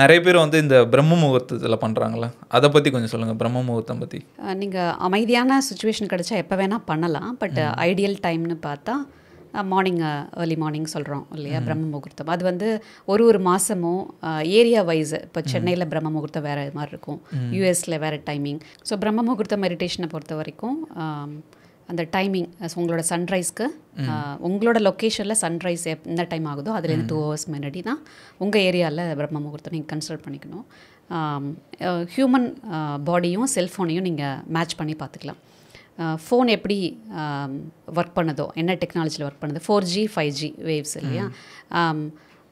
நிறைய பேர் வந்து இந்த பிரம்ம முகூர்த்தத்தில் பண்ணுறாங்களா அதை பற்றி கொஞ்சம் சொல்லுங்கள் பிரம்ம முகூர்த்தம் பற்றி நீங்கள் அமைதியான சுச்சுவேஷன் கிடச்சா எப்போ வேணால் பண்ணலாம் பட் ஐடியல் டைம்னு பார்த்தா மார்னிங் ஏர்லி மார்னிங் சொல்கிறோம் இல்லையா பிரம்ம முகூர்த்தம் அது வந்து ஒரு ஒரு மாதமும் ஏரியா வைஸ் இப்போ சென்னையில் பிரம்ம முகூர்த்தம் வேறு மாதிரி இருக்கும் யூஎஸில் வேறு டைமிங் ஸோ பிரம்ம முகூர்த்த மெடிடேஷனை பொறுத்த வரைக்கும் அந்த டைமிங் உங்களோட சன்ரைஸ்க்கு உங்களோட லொக்கேஷனில் சன்ரைஸ் எப் எந்த டைம் ஆகுதோ அதுலேருந்து டூ ஹவர்ஸ் முன்னாடி தான் உங்கள் ஏரியாவில் பிரம்ம முகூர்த்தம் நீங்கள் கன்சல்ட் பண்ணிக்கணும் ஹியூமன் பாடியும் செல்ஃபோனையும் நீங்கள் மேட்ச் பண்ணி பார்த்துக்கலாம் ஃபோன் எப்படி ஒர்க் பண்ணுதோ என்ன டெக்னாலஜியில் ஒர்க் பண்ணுது four G five G waves இல்லையா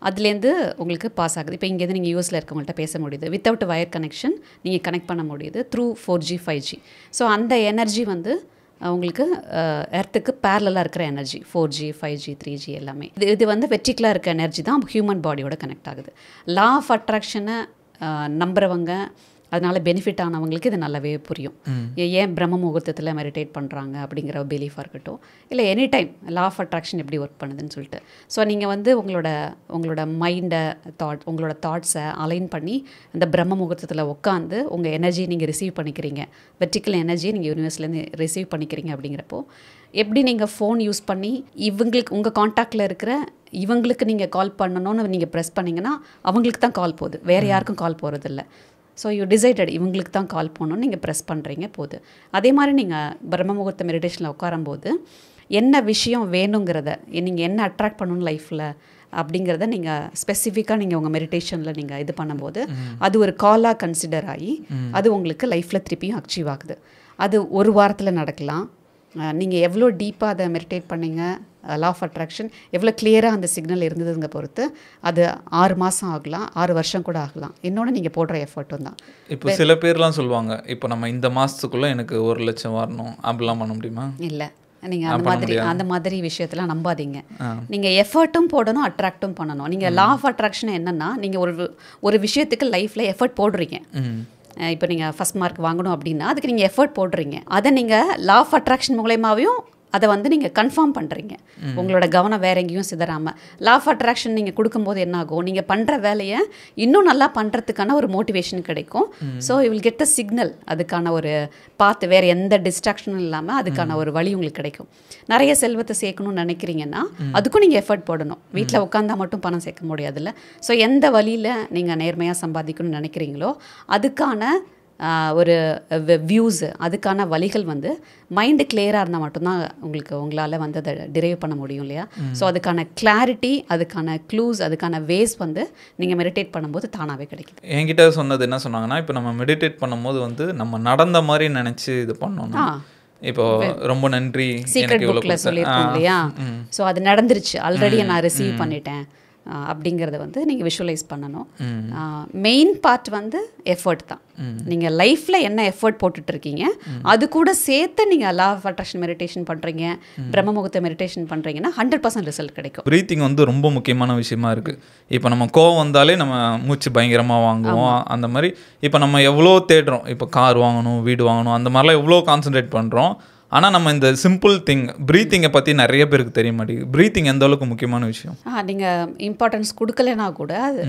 அதுலேருந்து உங்களுக்கு பாஸ் ஆகுது இப்போ இங்கேருந்து நீங்கள் யூஎஸில் இருக்கவங்கள்ட்ட பேச முடியுது வித்தவுட் வயர் கனெக்ஷன் நீங்கள் கனெக்ட் பண்ண முடியுது through four G five G so அந்த எனர்ஜி வந்து அவங்களுக்கு எர்த்துக்கு பேரலாக இருக்கிற energy four G five G three G எல்லாமே இது இது வந்து வெற்றிக்கலாக இருக்க எனர்ஜி தான் ஹியூமன் பாடியோட கனெக்ட் ஆகுது லா ஆஃப் அட்ராக்ஷனை நம்புகிறவங்க அதனால் பெனிஃபிட் ஆனவங்களுக்கு இது நல்லாவே புரியும் ஏன் பிரம்ம முகூர்த்தத்தில் மெடிடேட் பண்ணுறாங்க அப்படிங்கிற பிலீஃபாக இருக்கட்டும் இல்லை any time law of attraction எப்படி ஒர்க் பண்ணுதுன்னு சொல்லிட்டு ஸோ நீங்கள் வந்து உங்களோட உங்களோட மைண்டை தாட் உங்களோட தாட்ஸை அலைன் பண்ணி அந்த பிரம்ம முகூர்த்தத்தில் உட்காந்து உங்கள் எனர்ஜி நீங்கள் ரிசீவ் பண்ணிக்கிறீங்க வெர்டிக்கல் எனர்ஜி நீங்கள் யூனிவர்ஸ்லேருந்து ரிசீவ் பண்ணிக்கிறீங்க அப்படிங்கிறப்போ எப்படி நீங்கள் ஃபோன் யூஸ் பண்ணி இவங்களுக்கு உங்கள் காண்டாக்டில் இருக்கிற இவங்களுக்கு நீங்கள் கால் பண்ணணும்னு நீங்கள் ப்ரெஸ் பண்ணிங்கன்னா அவங்களுக்கு தான் கால் போகுது வேறு யாருக்கும் கால் போகிறதில்ல ஸோ யூ டிசைடட் இவங்களுக்கு தான் கால் போகணும்னு நீங்கள் ப்ரெஸ் பண்ணுறீங்க போது அதே மாதிரி நீங்கள் பிரம்ம முகூர்த்த மெடிடேஷனில் உட்காரும்போது என்ன விஷயம் வேணுங்கிறத நீங்கள் என்ன அட்ராக்ட் பண்ணணும் லைஃப்பில் அப்படிங்கிறத நீங்கள் ஸ்பெசிஃபிக்காக நீங்கள் உங்கள் மெடிடேஷனில் நீங்கள் இது பண்ணும்போது அது ஒரு காலாக கன்சிடர் ஆகி அது உங்களுக்கு லைஃப்பில் திருப்பியும் அச்சீவ் ஆகுது அது ஒரு வாரத்தில் நடக்கலாம் நீங்கள் எவ்வளோ டீப்பாக அதை மெடிடேட் பண்ணிங்க லா ஆஃப் அட்ராக்ஷன் எவ்வளோ கிளியராக அந்த சிக்னல் இருந்ததுங்க பொறுத்து அது ஆறு மாதம் ஆகலாம் ஆறு வருஷம் கூட ஆகலாம் இன்னொன்று நீங்கள் போடுற எஃபர்ட்டும் தான் இப்போ சில பேர்லாம் சொல்லுவாங்க இப்போ நம்ம இந்த மாதத்துக்குள்ளே எனக்கு ஒரு லட்சம் வரணும் அப்படிலாம் பண்ண முடியுமா இல்லை நீங்கள் அந்த மாதிரி அந்த மாதிரி விஷயத்தெலாம் நம்பாதீங்க நீங்கள் எஃபர்ட்டும் போடணும் அட்ராக்டும் பண்ணணும் நீங்கள் லா ஆஃப் அட்ராக்ஷன் என்னென்னா நீங்கள் ஒரு ஒரு விஷயத்துக்கு லைஃப்பில் எஃபர்ட் போடுறீங்க இப்போ நீங்கள் ஃபஸ்ட் மார்க் வாங்கணும் அப்படின்னா அதுக்கு நீங்கள் எஃபர்ட் போடுறீங்க அதை நீங்கள் லா ஆஃப் அட்ராக்ஷன் மூலயமாவையும் அதை வந்து நீங்கள் கன்ஃபார்ம் பண்ணுறீங்க உங்களோட கவனம் வேற எங்கேயும் சிதறாமல் லா ஆஃப் அட்ராக்ஷன் நீங்கள் கொடுக்கும்போது என்ன ஆகும் நீங்கள் பண்ணுற வேலையை இன்னும் நல்லா பண்ணுறதுக்கான ஒரு மோட்டிவேஷன் கிடைக்கும் so you will get a signal அதுக்கான ஒரு பார்த்து வேறு எந்த டிஸ்ட்ராக்ஷனும் இல்லாமல் அதுக்கான ஒரு வழி உங்களுக்கு கிடைக்கும் நிறைய செல்வத்தை சேர்க்கணும்னு நினைக்கிறீங்கன்னா அதுக்கும் நீங்கள் எஃபர்ட் போடணும் வீட்டில் உட்காந்தா மட்டும் பணம் சேர்க்க முடியாதுல்ல ஸோ எந்த வழியில் நீங்கள் நேர்மையாக சம்பாதிக்கணும்னு நினைக்கிறீங்களோ அதுக்கான ஒரு வியூஸு அதுக்கான வழிகள் வந்து மைண்டு கிளியராக இருந்தால் மட்டும்தான் உங்களுக்கு உங்களால் வந்து அதை டிரைவ் பண்ண முடியும் இல்லையா ஸோ அதுக்கான கிளாரிட்டி அதுக்கான க்ளூஸ் அதுக்கான வேஸ் வந்து நீங்கள் மெடிடேட் பண்ணும்போது தானாகவே கிடைக்கும் என்கிட்ட சொன்னது என்ன சொன்னாங்கன்னா இப்போ நம்ம மெடிடேட் பண்ணும்போது வந்து நம்ம நடந்த மாதிரி நினச்சி இது பண்ணோம்னா இப்போ ரொம்ப நன்றி சீக்கிரம் சொல்லியிருக்கோம் இல்லையா ஸோ அது நடந்துருச்சு ஆல்ரெடி நான் ரிசீவ் பண்ணிட்டேன் அப்படிங்கிறத வந்து நீங்கள் விஷுவலைஸ் பண்ணணும் மெயின் பார்ட் வந்து எஃபர்ட் தான் நீங்கள் லைஃப்பில் என்ன எஃபர்ட் போட்டுட்ருக்கீங்க அது கூட சேர்த்து நீங்கள் லா ஆஃப் அட்ராக்ஷன் மெடிடேஷன் பண்ணுறீங்க பிரம்ம முகத்தை மெடிடேஷன் பண்ணுறீங்கன்னா ஹண்ட்ரட் பர்சன்ட் ரிசல்ட் கிடைக்கும் ப்ரீத்திங் வந்து ரொம்ப முக்கியமான விஷயமா இருக்குது இப்போ நம்ம கோவம் வந்தாலே நம்ம மூச்சு பயங்கரமாக வாங்குவோம் அந்த மாதிரி இப்போ நம்ம எவ்வளோ தேடுறோம் இப்போ கார் வாங்கணும் வீடு வாங்கணும் அந்த மாதிரிலாம் எவ்வளோ கான்சன்ட்ரேட் பண்ணுறோம் ஆனால் நம்ம இந்த சிம்பிள் திங் ப்ரீத்திங்கை பற்றி நிறைய பேருக்கு தெரிய மாட்டேங்குது ப்ரீத்திங் எந்த அளவுக்கு முக்கியமான விஷயம் நீங்கள் இம்பார்ட்டன்ஸ் கொடுக்கலனா கூட அது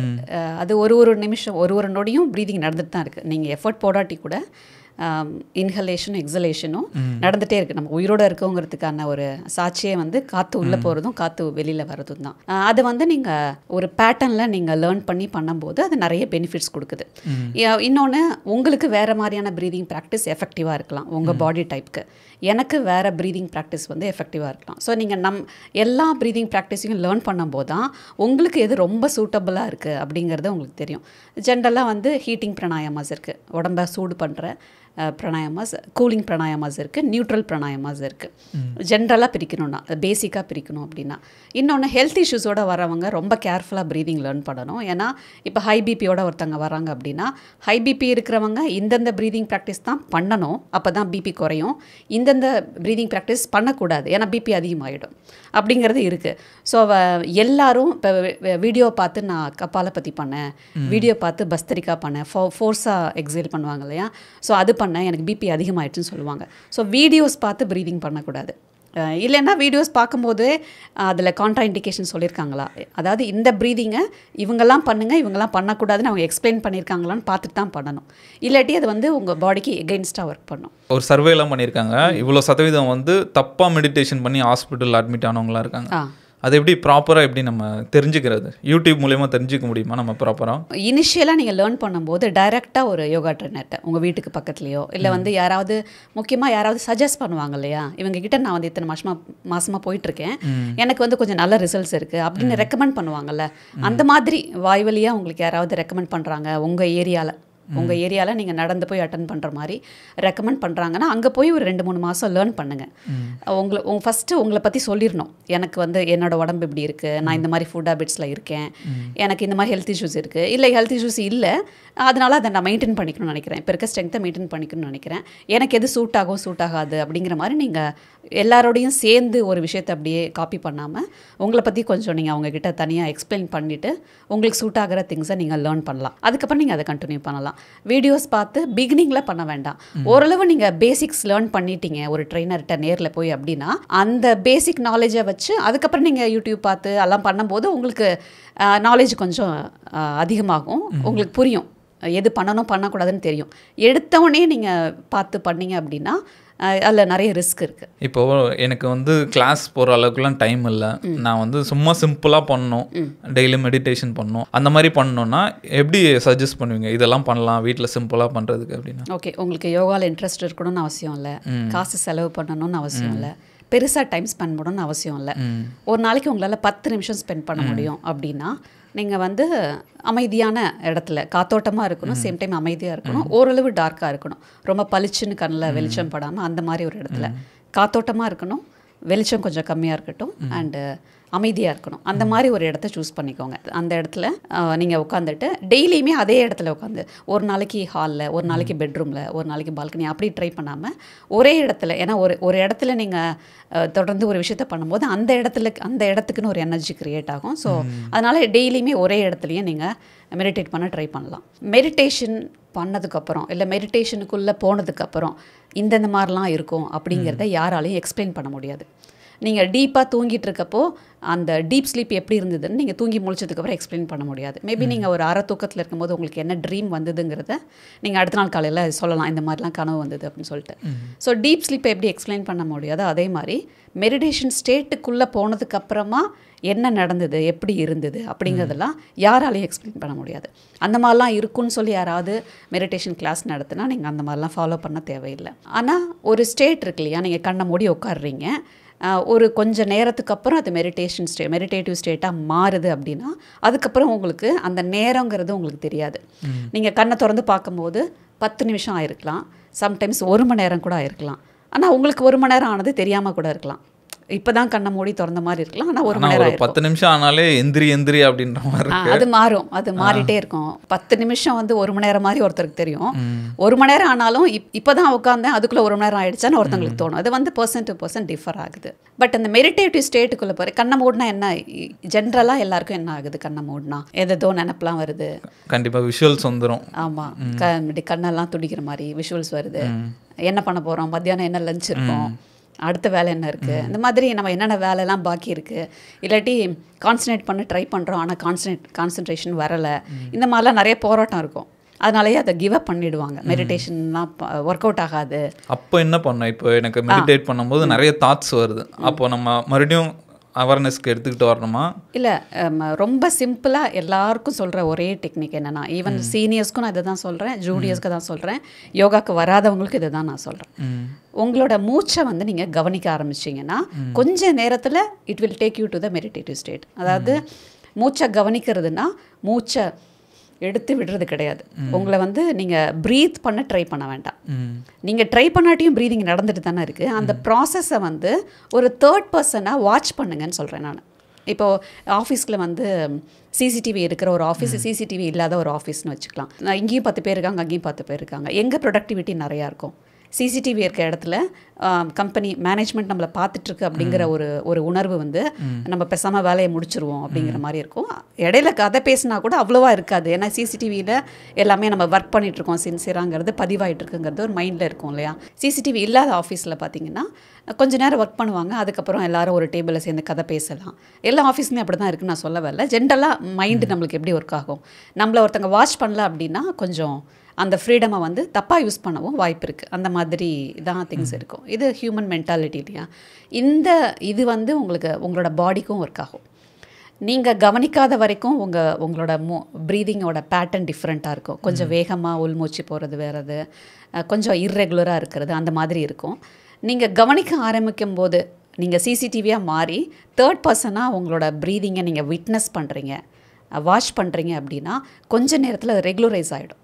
அது ஒரு ஒரு நிமிஷம் ஒரு ஒரு நொடியும் ப்ரீத்திங் நடந்துட்டு தான் இருக்குது நீங்கள் எஃபர்ட் போடாட்டி கூட இன்ஹலேஷனும் எக்ஸலேஷனும் நடந்துகிட்டே இருக்குது நம்ம உயிரோடு இருக்கோங்கிறதுக்கான ஒரு சாட்சியே வந்து காற்று உள்ளே போகிறதும் காற்று வெளியில் வர்றதும் தான் அது வந்து நீங்கள் ஒரு பேட்டர்னில் நீங்கள் லேர்ன் பண்ணி பண்ணும்போது அது நிறைய பெனிஃபிட்ஸ் கொடுக்குது இன்னொன்று உங்களுக்கு வேறு மாதிரியான ப்ரீதிங் ப்ராக்டிஸ் எஃபெக்டிவாக இருக்கலாம் உங்கள் பாடி டைப்க்கு எனக்கு வேறு ப்ரீதிங் ப்ராக்டிஸ் வந்து எஃபெக்டிவாக இருக்கலாம் ஸோ நீங்கள் நம் எல்லா ப்ரீதிங் ப்ராக்டிஸையும் லேர்ன் பண்ணும்போது தான் உங்களுக்கு எது ரொம்ப சூட்டபுளாக இருக்குது அப்படிங்கிறது உங்களுக்கு தெரியும் ஜென்ரலாக வந்து ஹீட்டிங் பிராணாயாமாஸ் இருக்குது உடம்ப சூடு பண்ணுற பிரணாயமாஸ் கூலிங் பிரணாயமாஸ் இருக்குது நியூட்ரல் பிரணாயமாஸ் இருக்குது ஜென்ரலாக பிரிக்கணும்னா பேசிக்காக பிரிக்கணும் அப்படின்னா இன்னொன்று ஹெல்த் இஷ்யூஸோடு வரவங்க ரொம்ப கேர்ஃபுல்லாக ப்ரீதிங் லேர்ன் பண்ணணும் ஏன்னா இப்போ ஹை பிபியோட ஒருத்தவங்க வராங்க அப்படின்னா ஹை பிபி இருக்கிறவங்க இந்தந்த ப்ரீதிங் ப்ராக்டிஸ் தான் பண்ணணும் அப்போ தான் பிபி குறையும் இந்தந்த ப்ரீதிங் ப்ராக்டிஸ் பண்ணக்கூடாது ஏன்னா பிபி அதிகமாகிடும் அப்படிங்கிறது இருக்குது ஸோ எல்லாரும் இப்போ வீடியோ பார்த்து நான் கப்பாலை பற்றி பண்ணேன் வீடியோ பார்த்து பஸ்தரிக்கா பண்ணேன் ஃபோ ஃபோர்ஸாக எக்ஸைல் பண்ணுவாங்க இல்லையா ஸோ அது பண்ணேன் எனக்கு பிபி அதிகமாகிடுச்சுன்னு சொல்லுவாங்க ஸோ வீடியோஸ் பார்த்து ப்ரீதிங் பண்ணக்கூடாது இல்லைன்னா வீடியோஸ் பார்க்கும்போது அதில் கான்ட்ரா இண்டிகேஷன் சொல்லியிருக்காங்களா அதாவது இந்த ப்ரீதிங்கை இவங்கெல்லாம் பண்ணுங்கள் இவங்கெல்லாம் பண்ணக்கூடாதுன்னு அவங்க எக்ஸ்பிளைன் பண்ணியிருக்காங்களான்னு பார்த்துட்டு தான் பண்ணணும் இல்லாட்டி அது வந்து உங்கள் பாடிக்கு எகெயின்ஸ்டாக ஒர்க் பண்ணும் ஒரு சர்வேலாம் பண்ணியிருக்காங்க இவ்வளோ சதவீதம் வந்து தப்பாக மெடிடேஷன் பண்ணி ஹாஸ்பிட்டலில் அட்மிட் ஆனவங்களாம் இருக்காங்க அது எப்படி ப்ராப்பராக எப்படி நம்ம தெரிஞ்சுக்கிறது யூடியூப் மூலயமா தெரிஞ்சுக்க முடியுமா நம்ம ப்ராப்பராக இனிஷியலாக நீங்கள் லேர்ன் பண்ணும்போது டைரெக்டாக ஒரு யோகா ட்ரெயினர்கிட்ட உங்கள் வீட்டுக்கு பக்கத்துலேயோ இல்லை வந்து யாராவது முக்கியமாக யாராவது சஜஸ்ட் பண்ணுவாங்க இல்லையா இவங்க கிட்ட நான் வந்து இத்தனை மாசமாக மாசமாக போயிட்டுருக்கேன் எனக்கு வந்து கொஞ்சம் நல்ல ரிசல்ட்ஸ் இருக்குது அப்படின்னு ரெக்கமெண்ட் பண்ணுவாங்கல்ல அந்த மாதிரி வாய்வழியாக உங்களுக்கு யாராவது ரெக்கமெண்ட் பண்ணுறாங்க உங்கள் ஏரியாவில் உங்கள் ஏரியாவில் நீங்கள் நடந்து போய் அட்டன் பண்ணுற மாதிரி ரெக்கமெண்ட் பண்ணுறாங்கன்னா அங்கே போய் ஒரு ரெண்டு மூணு மாதம் லேர்ன் பண்ணுங்கள் உங்களை உங்கள் ஃபஸ்ட்டு உங்களை பற்றி சொல்லிடணும் எனக்கு வந்து என்னோட உடம்பு இப்படி இருக்குது நான் இந்த மாதிரி ஃபுட் ஹேபிட்ஸில் இருக்கேன் எனக்கு இந்த மாதிரி ஹெல்த் இஷ்யூஸ் இருக்குது இல்லை ஹெல்த் இஷ்யூஸ் இல்லை அதனால் அதை நான் மெயின்டைன் பண்ணிக்கணும்னு நினைக்கிறேன் இப்போ இருக்க ஸ்ட்ரென்த்தை மெயின்டைன் பண்ணிக்கணும்னு நினைக்கிறேன் எனக்கு எது சூட் ஆகும் சூட் ஆகாது அப்படிங்கிற மாதிரி நீங்கள் எல்லாரோடையும் சேர்ந்து ஒரு விஷயத்தை அப்படியே காப்பி பண்ணாமல் உங்களை பற்றி கொஞ்சம் நீங்கள் அவங்கக்கிட்ட தனியாக எக்ஸ்பிளைன் பண்ணிவிட்டு உங்களுக்கு சூட் ஆகிற திங்ஸை நீங்கள் லேர்ன் பண்ணலாம் அதுக்கப்புறம் நீங்கள் அதை கண்டினியூ பண்ணலாம் வீடியோஸ் பார்த்து பிகினிங்கில் பண்ண வேண்டாம் ஓரளவு நீங்கள் பேசிக்ஸ் லேர்ன் பண்ணிட்டீங்க ஒரு ட்ரெயினர்கிட்ட நேரில் போய் அப்படின்னா அந்த பேசிக் நாலேஜை வச்சு அதுக்கப்புறம் நீங்கள் யூடியூப் பார்த்து எல்லாம் பண்ணும்போது உங்களுக்கு நாலேஜ் கொஞ்சம் அதிகமாகும் உங்களுக்கு புரியும் எது பண்ணணும் பண்ணக்கூடாதுன்னு தெரியும் எடுத்தவொடனே நீங்கள் பார்த்து பண்ணீங்க அப்படின்னா அதில் நிறைய ரிஸ்க் இருக்குது இப்போது எனக்கு வந்து கிளாஸ் போகிற அளவுக்குலாம் டைம் இல்லை நான் வந்து சும்மா சிம்பிளாக பண்ணணும் டெய்லி மெடிடேஷன் பண்ணணும் அந்த மாதிரி பண்ணணும்னா எப்படி சஜஸ்ட் பண்ணுவீங்க இதெல்லாம் பண்ணலாம் வீட்டில் சிம்பிளாக பண்ணுறதுக்கு அப்படின்னா ஓகே உங்களுக்கு யோகாவில் இன்ட்ரெஸ்ட் இருக்கணும்னு அவசியம் இல்லை காசு செலவு பண்ணணும்னு அவசியம் இல்லை பெருசாக டைம் ஸ்பெண்ட் பண்ணணும்னு அவசியம் இல்லை ஒரு நாளைக்கு உங்களால் பத்து நிமிஷம் ஸ்பெண்ட் பண்ண முடியும் அப்படின்னா நீங்கள் வந்து அமைதியான இடத்துல காத்தோட்டமாக இருக்கணும் சேம் டைம் அமைதியாக இருக்கணும் ஓரளவு டார்க்காக இருக்கணும் ரொம்ப பளிச்சுன்னு கண்ணில் வெளிச்சம் படாமல் அந்த மாதிரி ஒரு இடத்துல காத்தோட்டமாக இருக்கணும் வெளிச்சம் கொஞ்சம் கம்மியாக இருக்கட்டும் அண்டு அமைதியாக இருக்கணும் அந்த மாதிரி ஒரு இடத்த சூஸ் பண்ணிக்கோங்க அந்த இடத்துல நீங்கள் உட்காந்துட்டு டெய்லியுமே அதே இடத்துல உட்காந்து ஒரு நாளைக்கு ஹாலில் ஒரு நாளைக்கு பெட்ரூமில் ஒரு நாளைக்கு பால்கனி அப்படி ட்ரை பண்ணாமல் ஒரே இடத்துல ஏன்னா ஒரு ஒரு இடத்துல நீங்கள் தொடர்ந்து ஒரு விஷயத்த பண்ணும்போது அந்த இடத்துல அந்த இடத்துக்குன்னு ஒரு எனர்ஜி க்ரியேட் ஆகும் ஸோ அதனால் டெய்லியுமே ஒரே இடத்துலையும் நீங்கள் மெடிடேட் பண்ண ட்ரை பண்ணலாம் மெடிடேஷன் பண்ணதுக்கப்புறம் இல்லை மெடிடேஷனுக்குள்ளே போனதுக்கப்புறம் இந்தந்த மாதிரிலாம் இருக்கும் அப்படிங்கிறத யாராலையும் எக்ஸ்பிளைன் பண்ண முடியாது நீங்கள் டீப்பாக தூங்கிட்டு இருக்கப்போ அந்த டீப் ஸ்லீப் எப்படி இருந்ததுன்னு நீங்கள் தூங்கி முடிச்சதுக்கப்புறம் எக்ஸ்பிளைன் பண்ண முடியாது மேபி நீங்கள் ஒரு அரை தூக்கத்தில் இருக்கும்போது உங்களுக்கு என்ன ட்ரீம் வந்ததுங்கிறத நீங்கள் அடுத்த நாள் காலையில் சொல்லலாம் இந்த மாதிரிலாம் கனவு வந்தது அப்படின்னு சொல்லிட்டு ஸோ டீப் ஸ்லீப்பை எப்படி எக்ஸ்பிளைன் பண்ண முடியாதோ அதே மாதிரி மெடிடேஷன் ஸ்டேட்டுக்குள்ளே போனதுக்கப்புறமா என்ன நடந்தது எப்படி இருந்தது அப்படிங்கிறதெல்லாம் யாராலையும் எக்ஸ்பிளைன் பண்ண முடியாது அந்த மாதிரிலாம் இருக்குன்னு சொல்லி யாராவது மெடிடேஷன் கிளாஸ் நடத்தினா நீங்கள் அந்த மாதிரிலாம் ஃபாலோ பண்ண தேவையில்லை ஆனால் ஒரு ஸ்டேட் இருக்கு இல்லையா நீங்கள் கண்ணை மூடி உட்காடுறீங்க ஒரு கொஞ்சம் நேரத்துக்கு அப்புறம் அது மெடிடேஷன் ஸ்டே மெடிடேட்டிவ் ஸ்டேட்டாக மாறுது அப்படின்னா அதுக்கப்புறம் உங்களுக்கு அந்த நேரங்கிறது உங்களுக்கு தெரியாது நீங்கள் கண்ணை திறந்து பார்க்கும்போது பத்து நிமிஷம் ஆயிருக்கலாம் சம்டைம்ஸ் ஒரு மணி நேரம் கூட ஆயிருக்கலாம் ஆனால் உங்களுக்கு ஒரு மணி நேரம் ஆனது தெரியாமல் கூட இருக்கலாம் இப்போதான் கண்ணை மூடி திறந்த மாதிரி இருக்கலாம் ஆனால் ஒரு மணி நேரம் பத்து நிமிஷம் ஆனாலே எந்திரி எந்திரி அப்படின்ற மாதிரி அது மாறும் அது மாறிட்டே இருக்கும் பத்து நிமிஷம் வந்து ஒரு மணி நேரம் மாதிரி ஒருத்தருக்கு தெரியும் ஒரு மணி நேரம் ஆனாலும் இப் இப்போ தான் உட்காந்தேன் அதுக்குள்ளே ஒரு மணி நேரம் ஆயிடுச்சான்னு ஒருத்தங்களுக்கு தோணும் அது வந்து பர்சன் டு பர்சன் டிஃபர் ஆகுது பட் அந்த மெரிடேட்டிவ் ஸ்டேட்டுக்குள்ளே போற கண்ணை மூடினா என்ன ஜென்ரலாக எல்லாருக்கும் என்ன ஆகுது கண்ணை மூடனா எதோ நினப்பெல்லாம் வருது கண்டிப்பாக விஷுவல்ஸ் வந்துடும் ஆமாம் கண்ணெல்லாம் துடிக்கிற மாதிரி விஷுவல்ஸ் வருது என்ன பண்ண போகிறோம் மத்தியானம் என்ன லஞ்ச் இருக்கும் அடுத்த வேலை என்ன இருக்குது இந்த மாதிரி நம்ம என்னென்ன வேலைலாம் பாக்கி இருக்குது இல்லாட்டி கான்சன்ட்ரேட் பண்ண ட்ரை பண்ணுறோம் ஆனால் கான்சன்ட்ரேட் கான்சன்ட்ரேஷன் வரலை இந்த மாதிரிலாம் நிறைய போராட்டம் இருக்கும் அதனாலயே அதை கிவ் அப் பண்ணிடுவாங்க மெடிடேஷன்லாம் ஒர்க் அவுட் ஆகாது அப்போ என்ன பண்ணோம் இப்போ எனக்கு மெடிடேட் பண்ணும்போது நிறைய தாட்ஸ் வருது அப்போ நம்ம மறுபடியும் அவேர்னஸ்க்கு எடுத்துக்கிட்டு வரணுமா இல்லை ரொம்ப சிம்பிளாக எல்லாருக்கும் சொல்கிற ஒரே டெக்னிக் என்னென்னா ஈவன் சீனியர்ஸ்க்கும் நான் இதை தான் சொல்கிறேன் ஜூனியர்ஸ்க்கு தான் சொல்கிறேன் யோகாக்கு வராதவங்களுக்கு இதை தான் நான் சொல்கிறேன் உங்களோட மூச்சை வந்து நீங்கள் கவனிக்க ஆரம்பிச்சிங்கன்னா கொஞ்ச நேரத்தில் it will take you to the meditative state அதாவது மூச்சை கவனிக்கிறதுனா மூச்சை எடுத்து விடுறது கிடையாது உங்களை வந்து நீங்கள் ப்ரீத் பண்ண ட்ரை பண்ண வேண்டாம் நீங்கள் ட்ரை பண்ணாட்டியும் ப்ரீதிங் நடந்துட்டு தானே இருக்குது அந்த ப்ராசஸை வந்து ஒரு தேர்ட் பர்சனாக வாட்ச் பண்ணுங்கன்னு சொல்கிறேன் நான் இப்போது ஆஃபீஸில் வந்து சிசிடிவி இருக்கிற ஒரு ஆஃபீஸ் சிசிடிவி இல்லாத ஒரு ஆஃபீஸ்னு வச்சுக்கலாம் இங்கேயும் பத்து பேர் இருக்காங்க அங்கேயும் பத்து பேர் இருக்காங்க எங்கே ப்ரொடக்டிவிட்டி நிறையா இருக்கும் சிசிடிவி இருக்க இடத்துல கம்பெனி மேனேஜ்மெண்ட் நம்மளை பார்த்துட்ருக்கு அப்படிங்கிற ஒரு ஒரு உணர்வு வந்து நம்ம பெசாமல் வேலையை முடிச்சிருவோம் அப்படிங்கிற மாதிரி இருக்கும் இடையில கதை பேசினா கூட அவ்வளோவா இருக்காது ஏன்னா சிசிடிவியில் எல்லாமே நம்ம ஒர்க் பண்ணிகிட்ருக்கோம் சின்சியராங்கிறது பதிவாயிட்ருக்குங்கிறது ஒரு மைண்டில் இருக்கும் இல்லையா சிசிடிவி இல்லாத ஆஃபீஸில் பார்த்தீங்கன்னா கொஞ்ச நேரம் ஒர்க் பண்ணுவாங்க அதுக்கப்புறம் எல்லாரும் ஒரு டேபிளில் சேர்ந்து கதை பேசலாம் எல்லா ஆஃபீஸுமே அப்படி தான் இருக்குன்னு நான் சொல்ல வரல ஜென்ரலாக மைண்டு நம்மளுக்கு எப்படி ஒர்க் ஆகும் நம்மளை ஒருத்தங்க வாட்ச் பண்ணல அப்படின்னா கொஞ்சம் அந்த ஃப்ரீடமை வந்து தப்பாக யூஸ் பண்ணவும் வாய்ப்பு இருக்குது அந்த மாதிரி தான் திங்ஸ் இருக்கும் இது ஹியூமன் மென்டாலிட்டி இல்லையா இந்த இது வந்து உங்களுக்கு உங்களோட பாடிக்கும் ஒர்க் ஆகும் நீங்கள் கவனிக்காத வரைக்கும் உங்கள் உங்களோட மூ ப்ரீதிங்கோட பேட்டர்ன் டிஃப்ரெண்ட்டாக இருக்கும் கொஞ்சம் வேகமாக உள்மூச்சு போகிறது வேறது கொஞ்சம் இர்ரெகுலராக இருக்கிறது அந்த மாதிரி இருக்கும் நீங்கள் கவனிக்க ஆரம்பிக்கும் போது நீங்கள் சிசிடிவியாக மாறி தேர்ட் பர்சனாக உங்களோட ப்ரீதிங்கை நீங்கள் விட்னஸ் பண்ணுறீங்க வாஷ் பண்ணுறீங்க அப்படின்னா கொஞ்ச நேரத்தில் ரெகுலரைஸ் ஆகிடும்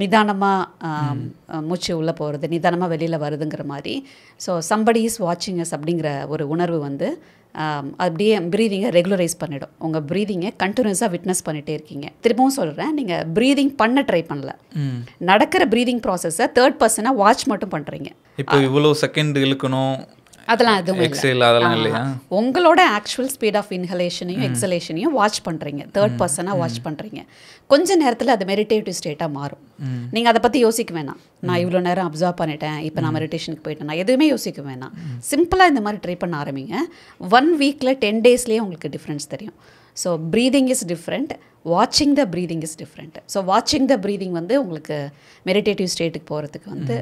நிதானமாக மூச்சு உள்ளே போகிறது நிதானமாக வெளியில் வருதுங்கிற மாதிரி ஸோ சம்படி இஸ் வாட்சிங் அஸ் அப்படிங்கிற ஒரு உணர்வு வந்து அப்படியே ப்ரீதிங்கை ரெகுலரைஸ் பண்ணிடும் உங்கள் ப்ரீதிங்கை கண்டினியூஸாக விட்னஸ் பண்ணிகிட்டே இருக்கீங்க திரும்பவும் சொல்கிறேன் நீங்கள் ப்ரீதிங் பண்ண ட்ரை பண்ணல நடக்கிற ப்ரீதிங் ப்ராசஸை தேர்ட் பர்சனாக வாட்ச் மட்டும் பண்ணுறீங்க இப்போ இவ்வளோ செகண்ட் இழுக்கணும் அதெல்லாம் எதுவும் எக்ஸைல் அதெல்லாம் இல்லையா உங்களோட ஆக்சுவல் ஸ்பீட் ஆஃப் இன்ஹலேஷனையும் எக்ஸலேஷனையும் வாட்ச் பண்ணுறீங்க தேர்ட் பர்சனாக வாட்ச் பண்ணுறீங்க கொஞ்ச நேரத்தில் அது மெடிடேட்டிவ் ஸ்டேட்டாக மாறும் நீங்கள் அதை பற்றி யோசிக்க வேணாம் நான் இவ்வளோ நேரம் அப்சர்வ் பண்ணிட்டேன் இப்போ நான் மெடிடேஷனுக்கு போயிட்டேன் நான் எதுவுமே யோசிக்க வேணாம் சிம்பிளாக இந்த மாதிரி ட்ரை பண்ண ஆரம்பிங்க ஒன் வீக்கில் டென் டேஸ்லேயே உங்களுக்கு டிஃப்ரென்ஸ் தெரியும் ஸோ ப்ரீதிங் இஸ் டிஃப்ரெண்ட் வாட்சிங் த ப்ரீதிங் இஸ் டிஃப்ரெண்ட் ஸோ வாட்சிங் த ப்ரீதிங் வந்து உங்களுக்கு மெடிடேட்டிவ் ஸ்டேட்டுக்கு போகிறதுக்கு வந்து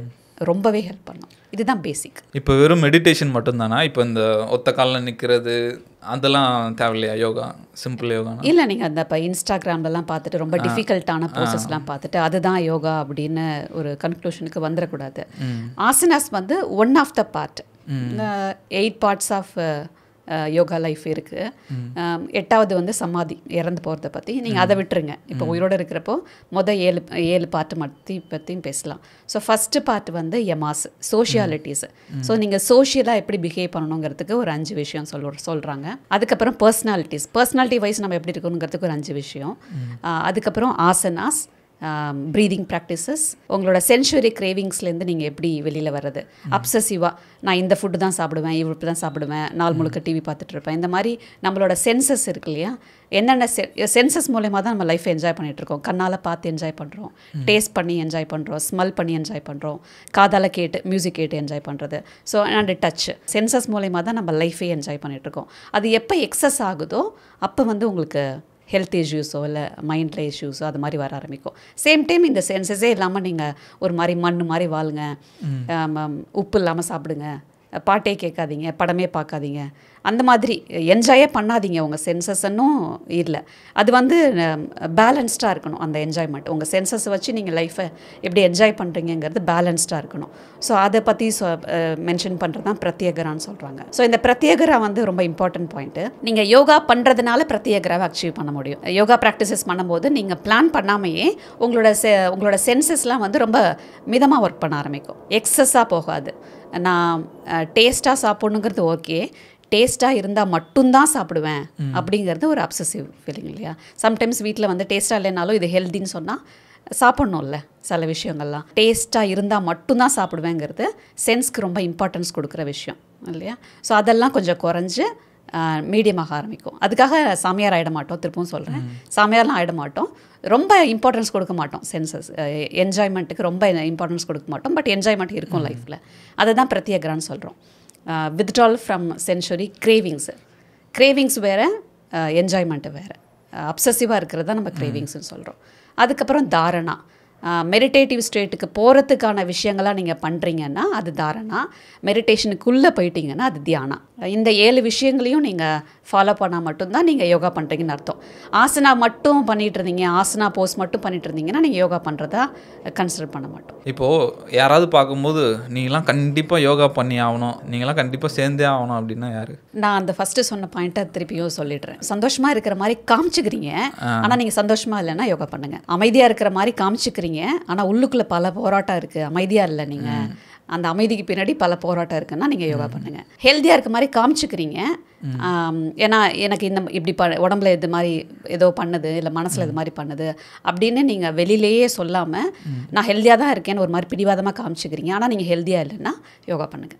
ரொம்பவே ஹெல்ப் பண்ணும் இதுதான் பேசிக் இப்போ வெறும் மெடிடேஷன் மட்டும்தானா இப்போ இந்த ஒத்த காலில் நிற்கிறது அதெல்லாம் தேவையில்லையா யோகா சிம்பிள் யோகா இல்லை நீங்கள் அந்த இப்போ இன்ஸ்டாகிராம்லலாம் பார்த்துட்டு ரொம்ப டிஃபிகல்ட்டான ப்ரோசஸ்லாம் பார்த்துட்டு அதுதான் யோகா அப்படின்னு ஒரு கன்க்ளூஷனுக்கு வந்துடக்கூடாது ஆசனாஸ் வந்து one of the part eight parts of yoga life இருக்குது எட்டாவது வந்து சமாதி இறந்து போகிறத பற்றி நீங்கள் அதை விட்டுருங்க இப்போ உயிரோடு இருக்கிறப்போ மொதல் ஏழு ஏழு பாட்டு மத்தி பற்றியும் பேசலாம் ஸோ ஃபஸ்ட்டு பார்ட் வந்து எமாஸ் சோஷியாலிட்டிஸ் ஸோ நீங்கள் சோஷியலாக எப்படி பிஹேவ் பண்ணணுங்கிறதுக்கு ஒரு அஞ்சு விஷயம் சொல் சொல்கிறாங்க அதுக்கப்புறம் பர்சனாலிட்டிஸ் பர்சனாலிட்டி வைஸ் நம்ம எப்படி இருக்கணுங்கிறதுக்கு ஒரு அஞ்சு விஷயம் அதுக்கப்புறம் ஆசனாஸ் ப்ரீதிங் um, ப்ராக்டிசஸ் உங்களோட சென்சுரி கிரேவிங்ஸ்லேருந்து நீங்கள் எப்படி வெளியில் வர்றது அப்சசிவாக நான் இந்த ஃபுட்டு தான் சாப்பிடுவேன் இவ்வளோ தான் சாப்பிடுவேன் நாள் முழுக்க டிவி பார்த்துட்டு இருப்பேன் இந்த மாதிரி நம்மளோட சென்சஸ் இருக்கு இல்லையா என்னென்ன சென்சஸ் மூலயமா தான் நம்ம லைஃப் என்ஜாய் பண்ணிகிட்ருக்கோம் கண்ணால் பார்த்து என்ஜாய் பண்ணுறோம் டேஸ்ட் பண்ணி என்ஜாய் பண்ணுறோம் ஸ்மெல் பண்ணி என்ஜாய் பண்ணுறோம் காதால் கேட்டு மியூசிக் கேட்டு என்ஜாய் பண்ணுறது ஸோ அண்ட் டச் சென்சஸ் மூலயமா தான் நம்ம லைஃபே என்ஜாய் பண்ணிகிட்ருக்கோம் அது எப்போ எக்ஸஸ் ஆகுதோ அப்போ வந்து உங்களுக்கு ஹெல்த் இஷ்யூஸோ இல்லை மைண்டில் இஷ்யூஸோ அது மாதிரி வர ஆரம்பிக்கும் சேம் டைம் இந்த சென்சஸே இல்லாமல் நீங்கள் ஒரு மாதிரி மண் மாதிரி வாழுங்க உப்பு இல்லாமல் சாப்பிடுங்க பாட்டே கேட்காதீங்க படமே பார்க்காதீங்க அந்த மாதிரி என்ஜாயே பண்ணாதீங்க உங்கள் சென்சஸ்ன்னும் இல்லை அது வந்து பேலன்ஸ்டாக இருக்கணும் அந்த என்ஜாய்மெண்ட் உங்கள் சென்சஸ் வச்சு நீங்கள் லைஃப்பை எப்படி என்ஜாய் பண்ணுறீங்கிறது பேலன்ஸ்டாக இருக்கணும் ஸோ அதை பற்றி சொ மென்ஷன் பண்ணுறது தான் பிரத்யேகரான்னு சொல்கிறாங்க ஸோ இந்த பிரத்யேகரா வந்து ரொம்ப இம்பார்ட்டன்ட் பாயிண்ட்டு நீங்கள் யோகா பண்ணுறதுனால பிரத்யேகராவை அச்சீவ் பண்ண முடியும் யோகா ப்ராக்டிசஸ் பண்ணும்போது நீங்கள் பிளான் பண்ணாமையே உங்களோட செ உங்களோட சென்சஸ்லாம் வந்து ரொம்ப மிதமாக ஒர்க் பண்ண ஆரம்பிக்கும் எக்ஸஸாக போகாது நான் டேஸ்ட்டாக சாப்பிட்ணுங்கிறது ஓகே டேஸ்ட்டாக இருந்தால் மட்டும்தான் சாப்பிடுவேன் அப்படிங்கிறது ஒரு அப்சசிவ் ஃபீலிங் இல்லையா சம்டைம்ஸ் வீட்டில் வந்து டேஸ்ட்டாக இல்லைனாலும் இது ஹெல்தின்னு சொன்னால் சாப்பிட்ணும்ல சில விஷயங்கள்லாம் டேஸ்ட்டாக இருந்தால் மட்டும்தான் சாப்பிடுவேங்கிறது சென்ஸ்க்கு ரொம்ப இம்பார்ட்டன்ஸ் கொடுக்குற விஷயம் இல்லையா ஸோ அதெல்லாம் கொஞ்சம் குறைஞ்சு மீடியமாக ஆரம்பிக்கும் அதுக்காக சாமியார் ஆகிட மாட்டோம் திருப்பவும் சொல்கிறேன் சாமியார்லாம் ஆகிட மாட்டோம் ரொம்ப இம்பார்ட்டன்ஸ் கொடுக்க மாட்டோம் சென்சஸ் என்ஜாய்மெண்ட்டுக்கு ரொம்ப இம்பார்ட்டன்ஸ் கொடுக்க மாட்டோம் பட் என்ஜாய்மெண்ட் இருக்கும் லைஃப்பில் அதை தான் பிரத்யேகரான்னு சொல்கிறோம் withdrawal from sensory cravings cravings வேறு என்ஜாய்மெண்ட்டு வேறு அப்சசிவாக இருக்கிறது தான் நம்ம கிரேவிங்ஸ்னு சொல்கிறோம் அதுக்கப்புறம் தாரணா மெடிடேட்டிவ் uh, ஸ்டேட்டுக்கு போகிறதுக்கான விஷயங்களாக நீங்கள் பண்ணுறீங்கன்னா அது தாரணா மெடிடேஷனுக்குள்ளே போயிட்டீங்கன்னா அது தியானா இந்த ஏழு விஷயங்களையும் நீங்கள் ஃபாலோ பண்ணால் மட்டும்தான் நீங்கள் யோகா பண்ணுறீங்கன்னு அர்த்தம் ஆசனா மட்டும் பண்ணிகிட்டு இருந்தீங்க ஆசனா போஸ் மட்டும் பண்ணிகிட்டு இருந்தீங்கன்னா நீங்கள் யோகா பண்ணுறதா கன்சிடர் பண்ண மாட்டோம் இப்போது யாராவது பார்க்கும்போது நீங்களாம் கண்டிப்பாக யோகா பண்ணி ஆகணும் நீங்களாம் கண்டிப்பாக சேர்ந்தே ஆகணும் அப்படின்னா யார் நான் அந்த ஃபஸ்ட்டு சொன்ன பாயிண்ட்டை திருப்பியும் சொல்லிடுறேன் சந்தோஷமாக இருக்கிற மாதிரி காமிச்சுக்கிறீங்க ஆனால் நீங்கள் சந்தோஷமாக இல்லைன்னா யோகா பண்ணுங்கள் அமைதியாக இருக்கிற மாதிரி காமிச்சுக்கிறீங்க ஆனால் உள்ளுக்குள்ளே பல போராட்டம் இருக்குது அமைதியாக இல்லை நீங்கள் அந்த அமைதிக்கு பின்னாடி பல போராட்டம் இருக்குன்னா நீங்கள் யோகா பண்ணுங்கள் ஹெல்த்தியாக இருக்க மாதிரி காமிச்சுக்கிறீங்க ஏன்னா எனக்கு இந்த இப்படி ப உடம்புல இது மாதிரி ஏதோ பண்ணுது இல்லை மனசில் இது மாதிரி பண்ணுது அப்படின்னு நீங்கள் வெளியிலேயே சொல்லாமல் நான் ஹெல்த்தியாக தான் இருக்கேன்னு ஒரு மாதிரி பிடிவாதமாக காமிச்சுக்கிறீங்க ஆனால் நீங்கள் ஹெல்த்தியாக இல்லைன்னா யோகா பண்ணுங்கள்